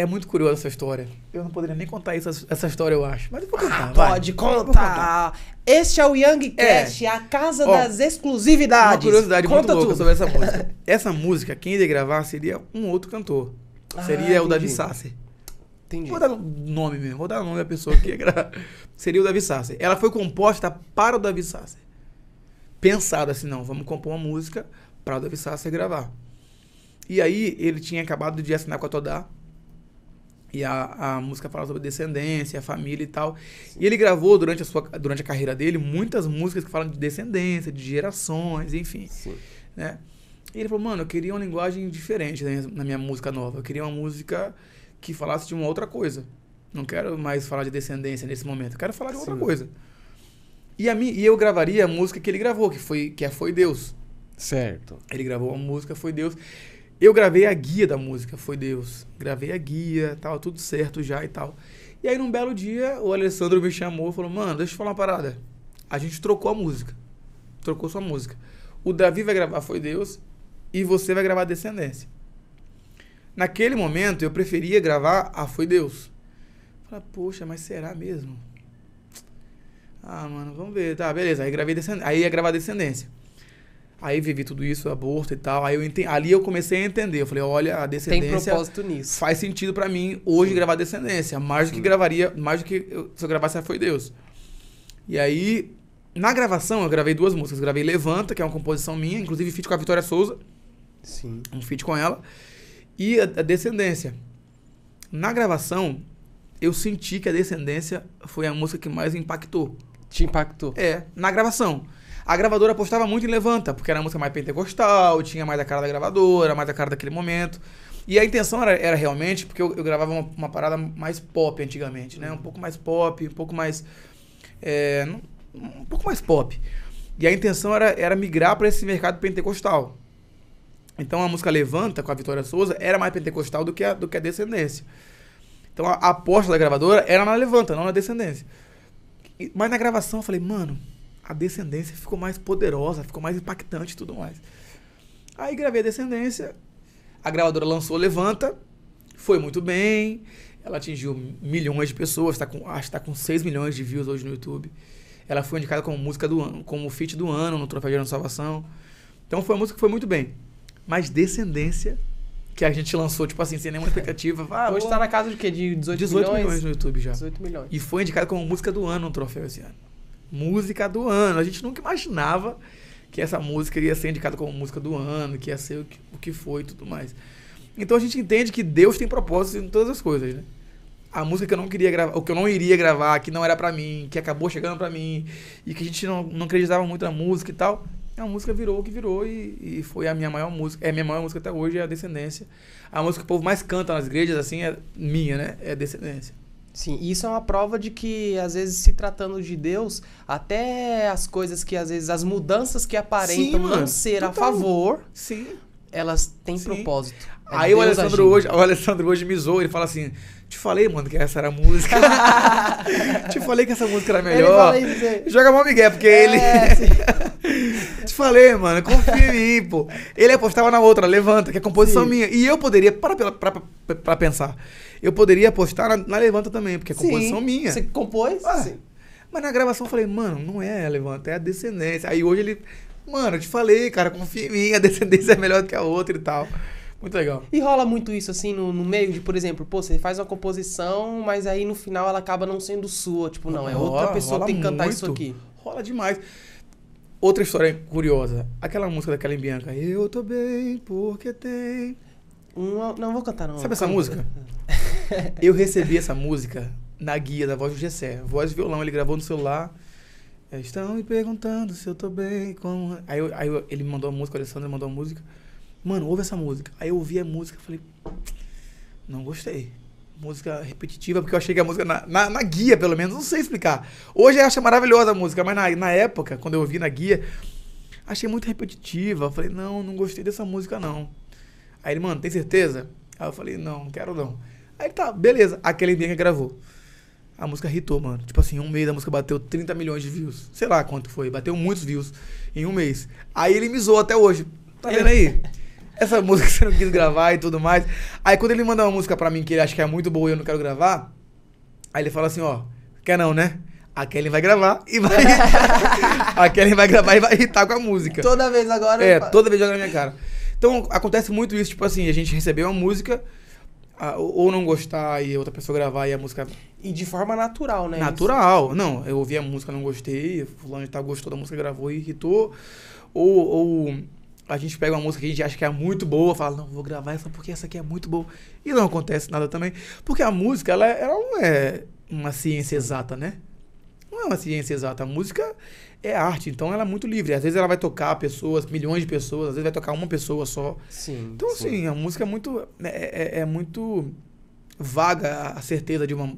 É muito curiosa essa história. Eu não poderia nem contar isso, essa história, eu acho. Mas eu vou contar. Ah, pode contar. contar. Este é o Young Cast, é. a casa Ó, das exclusividades. Uma curiosidade Conta muito louca tudo. sobre essa música. essa música, quem iria gravar seria um outro cantor. Ah, seria entendi. o Davi Sasser. Entendi. Vou dar nome mesmo, vou dar o nome da pessoa que ia gravar. seria o Davi Sasser. Ela foi composta para o Davi Sasser. Pensada assim, não, vamos compor uma música para o Davi Sasser gravar. E aí ele tinha acabado de assinar com a Todá e a, a música fala sobre descendência, a família e tal. Sim. E ele gravou durante a, sua, durante a carreira dele muitas músicas que falam de descendência, de gerações, enfim. Né? E ele falou, mano, eu queria uma linguagem diferente né, na minha música nova. Eu queria uma música que falasse de uma outra coisa. Não quero mais falar de descendência nesse momento. Eu quero falar de outra coisa. E, a mim, e eu gravaria a música que ele gravou, que foi que é Foi Deus. Certo. Ele gravou a música Foi Deus eu gravei a guia da música, foi Deus. Gravei a guia, tava tudo certo já e tal. E aí, num belo dia, o Alessandro me chamou e falou: Mano, deixa eu falar uma parada. A gente trocou a música. Trocou sua música. O Davi vai gravar Foi Deus e você vai gravar Descendência. Naquele momento, eu preferia gravar a Foi Deus. Falei, poxa, mas será mesmo? Ah, mano, vamos ver. Tá, beleza. Aí gravei Descendência. Aí ia gravar Descendência. Aí vivi tudo isso, aborto e tal. Aí eu entendi. ali eu comecei a entender. Eu falei, olha, a descendência. Tem propósito nisso. Faz sentido para mim hoje Sim. gravar descendência. Mais do que gravaria, mais do que eu... se eu gravasse foi Deus. E aí, na gravação, eu gravei duas músicas. Eu gravei Levanta, que é uma composição minha, inclusive feat com a Vitória Souza. Sim. Um feat com ela. E a, a descendência. Na gravação, eu senti que a descendência foi a música que mais impactou. Te impactou? É, na gravação a gravadora apostava muito em Levanta, porque era a música mais pentecostal, tinha mais a cara da gravadora, mais a cara daquele momento. E a intenção era, era realmente, porque eu, eu gravava uma, uma, parada mais pop antigamente, né? Um pouco mais pop, um pouco mais. É, um pouco mais pop. E a intenção era, era migrar para esse mercado pentecostal. Então a música Levanta, com a Vitória Souza, era mais pentecostal do que a, do que a Descendência. Então a, a aposta da gravadora era na Levanta, não na Descendência. E, mas na gravação eu falei, mano, a descendência ficou mais poderosa, ficou mais impactante e tudo mais. Aí gravei a descendência, a gravadora lançou Levanta, foi muito bem, ela atingiu milhões de pessoas, tá com, acho que está com 6 milhões de views hoje no YouTube. Ela foi indicada como música do ano, como feat do ano no Troféu de Salvação. Então foi uma música que foi muito bem. Mas Descendência, que a gente lançou, tipo assim, sem nenhuma expectativa. Ah, hoje está na casa de quê? De 18, 18 milhões? milhões no YouTube já. 18 milhões. E foi indicada como música do ano no troféu esse ano música do ano. A gente nunca imaginava que essa música ia ser indicada como música do ano, que ia ser o que, o que foi e tudo mais. Então a gente entende que Deus tem propósito em todas as coisas, né? A música que eu não queria gravar, ou que eu não iria gravar, que não era para mim, que acabou chegando para mim, e que a gente não, não acreditava muito na música e tal, a música virou o que virou e, e, foi a minha maior música. É a minha maior música até hoje, é a Descendência. A música que o povo mais canta nas igrejas, assim, é minha, né? É Descendência. Sim, isso é uma prova de que, às vezes, se tratando de Deus, até as coisas que, às vezes, as mudanças que aparentam Sim, não ser total. a favor, Sim. elas têm Sim. propósito. É Aí o Alessandro, hoje, o Alessandro hoje me zoou, ele fala assim, te falei, mano, que essa era a música. te falei que essa música era melhor. É. Joga mal Miguel, porque é, ele... Te falei, mano, confia em mim, pô. Ele apostava na outra, levanta, que é composição Sim. minha. E eu poderia, para pra, pra, pra pensar, eu poderia apostar na, na levanta também, porque é composição Sim. minha. Você compôs? Ah, Sim. Mas na gravação eu falei, mano, não é a levanta, é a descendência. Aí hoje ele, mano, eu te falei, cara, confia em mim, a descendência é melhor do que a outra e tal. Muito legal. E rola muito isso, assim, no, no, meio de, por exemplo, pô, você faz uma composição, mas aí no final ela acaba não sendo sua. Tipo, não, é outra rola, pessoa rola que tem que cantar muito. isso aqui. Rola demais. Outra história curiosa. Aquela música da Kellen Bianca. Eu tô bem porque tem... Uma... Não, vou cantar não. Sabe essa música? eu recebi essa música na guia da Voz do Gessé. Voz e violão, ele gravou no celular. É, Estão me perguntando se eu tô bem, como... Aí, eu, aí eu, ele me mandou a música, o Alessandro mandou a música. Mano, ouve essa música. Aí eu ouvi a música e falei... Não gostei música repetitiva, porque eu achei que a música, na, na, na, guia, pelo menos, não sei explicar. Hoje eu acho maravilhosa a música, mas na, na época, quando eu ouvi na guia, achei muito repetitiva. Falei, não, não gostei dessa música, não. Aí ele, mano, tem certeza? Aí eu falei, não, não quero não. Aí tá, beleza. Aquele dia que gravou. A música hitou, mano. Tipo assim, um mês a música bateu 30 milhões de views. Sei lá quanto foi, bateu muitos views em um mês. Aí ele me zoou até hoje. Tá vendo aí? essa música você não quis gravar e tudo mais. Aí quando ele manda uma música pra mim que ele acha que é muito boa e eu não quero gravar, aí ele fala assim, ó, quer não, né? A Kelly vai gravar e vai. a Kelly vai gravar e vai irritar com a música. Toda vez agora. É, toda vez joga na minha cara. Então acontece muito isso, tipo assim, a gente recebeu uma música, a, ou não gostar e outra pessoa gravar e a música. E de forma natural, né? Natural. Isso? Não, eu ouvi a música, não gostei, fulano de tal gostou da música, gravou e irritou. Ou, ou a gente pega uma música que a gente acha que é muito boa, fala, não, vou gravar essa porque essa aqui é muito boa. E não acontece nada também. Porque a música, ela, ela não é uma ciência exata, né? Não é uma ciência exata. A música é arte, então ela é muito livre. Às vezes ela vai tocar pessoas, milhões de pessoas, às vezes vai tocar uma pessoa só. Sim. Então, sim. assim, a música é muito. É, é, é, é muito vaga a certeza de uma,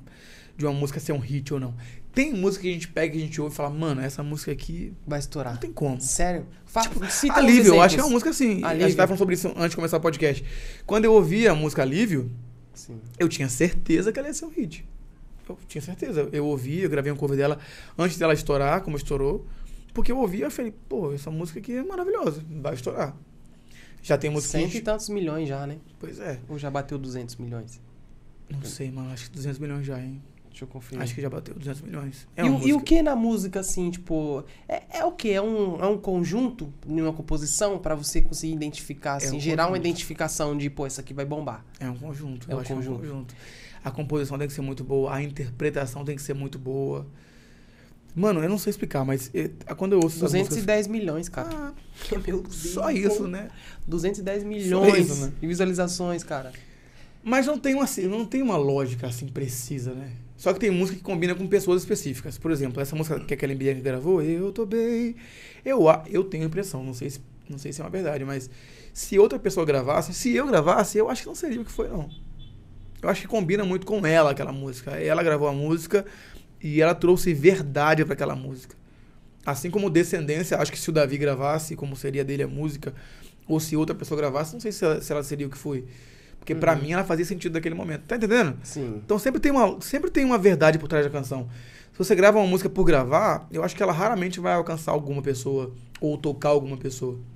de uma música ser um hit ou não. Tem música que a gente pega, que a gente ouve e fala, mano, essa música aqui. Vai estourar. Não tem como. Sério? Fa tipo, cita Alívio, eu acho que é uma música assim. Alívio. A gente tava falando sobre isso antes de começar o podcast. Quando eu ouvi a música Alívio, Sim. eu tinha certeza que ela ia ser um hit. Eu tinha certeza. Eu ouvi, eu gravei um cover dela antes dela estourar, como estourou. Porque eu ouvi e falei, pô, essa música aqui é maravilhosa, vai estourar. Já tem música. Cento e tantos milhões já, né? Pois é. Ou já bateu 200 milhões? Não sei, mano, acho que 200 milhões já, hein? Deixa eu conferir. Acho que já bateu 200 milhões. É e, o, e, o que na música, assim, tipo. É, é o que? É um, é um conjunto numa composição para você conseguir identificar, é assim, é um gerar conjunto. uma identificação de, pô, isso aqui vai bombar. É um conjunto. É, é um conjunto. um conjunto. A composição tem que ser muito boa, a interpretação tem que ser muito boa. Mano, eu não sei explicar, mas eu, eh, quando eu ouço 210 músicas... milhões, cara. Ah, meu Deus. Só isso, né? 210 né? milhões isso, né? de visualizações, cara. Mas não tem, uma, não tem uma lógica assim precisa, né? Só que tem música que combina com pessoas específicas. Por exemplo, essa música que aquela Kelly gravou, Eu Tô Bem. Eu, eu tenho a impressão, não sei, se, não sei se é uma verdade, mas se outra pessoa gravasse, se eu gravasse, eu acho que não seria o que foi, não. Eu acho que combina muito com ela aquela música. Ela gravou a música e ela trouxe verdade para aquela música. Assim como Descendência, acho que se o Davi gravasse, como seria dele a música, ou se outra pessoa gravasse, não sei se ela, se ela seria o que foi. Porque uhum. para mim ela fazia sentido naquele momento. Tá entendendo? Sim. Então sempre tem, uma, sempre tem uma verdade por trás da canção. Se você grava uma música por gravar, eu acho que ela raramente vai alcançar alguma pessoa ou tocar alguma pessoa.